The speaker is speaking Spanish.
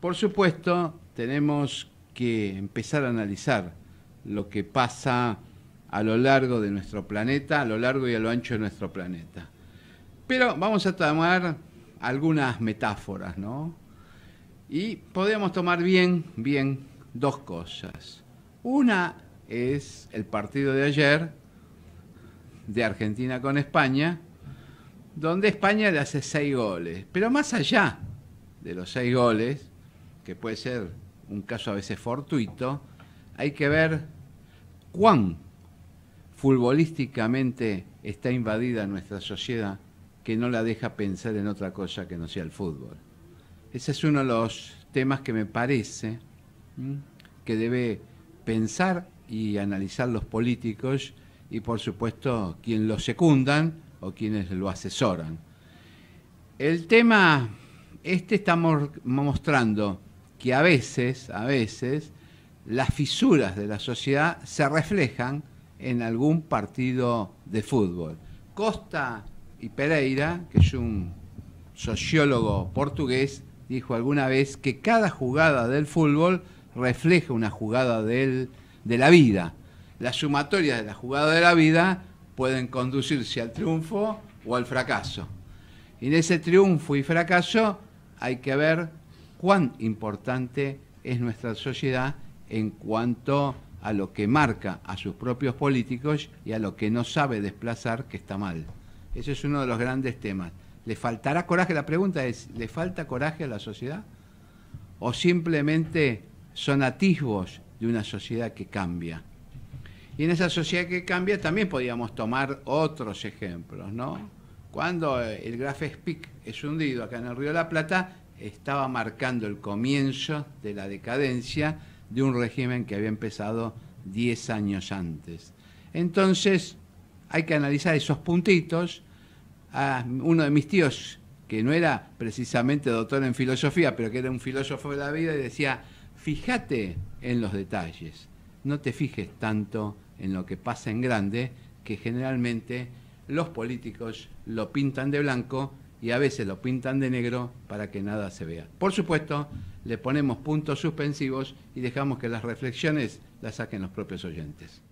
Por supuesto, tenemos que empezar a analizar lo que pasa a lo largo de nuestro planeta, a lo largo y a lo ancho de nuestro planeta. Pero vamos a tomar algunas metáforas, ¿no? Y podemos tomar bien, bien, dos cosas. Una es el partido de ayer de Argentina con España, donde España le hace seis goles. Pero más allá de los seis goles, que puede ser un caso a veces fortuito, hay que ver cuán futbolísticamente está invadida nuestra sociedad que no la deja pensar en otra cosa que no sea el fútbol. Ese es uno de los temas que me parece que debe pensar y analizar los políticos y por supuesto quienes lo secundan o quienes lo asesoran. El tema, este estamos mostrando que a veces, a veces, las fisuras de la sociedad se reflejan en algún partido de fútbol. Costa y Pereira, que es un sociólogo portugués, dijo alguna vez que cada jugada del fútbol refleja una jugada de la vida. La sumatoria de la jugada de la vida pueden conducirse al triunfo o al fracaso. Y en ese triunfo y fracaso hay que ver cuán importante es nuestra sociedad en cuanto a lo que marca a sus propios políticos y a lo que no sabe desplazar que está mal. Ese es uno de los grandes temas. ¿Le faltará coraje? La pregunta es, ¿le falta coraje a la sociedad? ¿O simplemente son atisbos de una sociedad que cambia? Y en esa sociedad que cambia también podríamos tomar otros ejemplos, ¿no? Cuando eh, el Graf Speak es hundido acá en el Río de la Plata, estaba marcando el comienzo de la decadencia de un régimen que había empezado 10 años antes. Entonces, hay que analizar esos puntitos. A ah, uno de mis tíos, que no era precisamente doctor en filosofía, pero que era un filósofo de la vida, y decía, fíjate en los detalles, no te fijes tanto en lo que pasa en grande, que generalmente los políticos lo pintan de blanco y a veces lo pintan de negro para que nada se vea. Por supuesto, le ponemos puntos suspensivos y dejamos que las reflexiones las saquen los propios oyentes.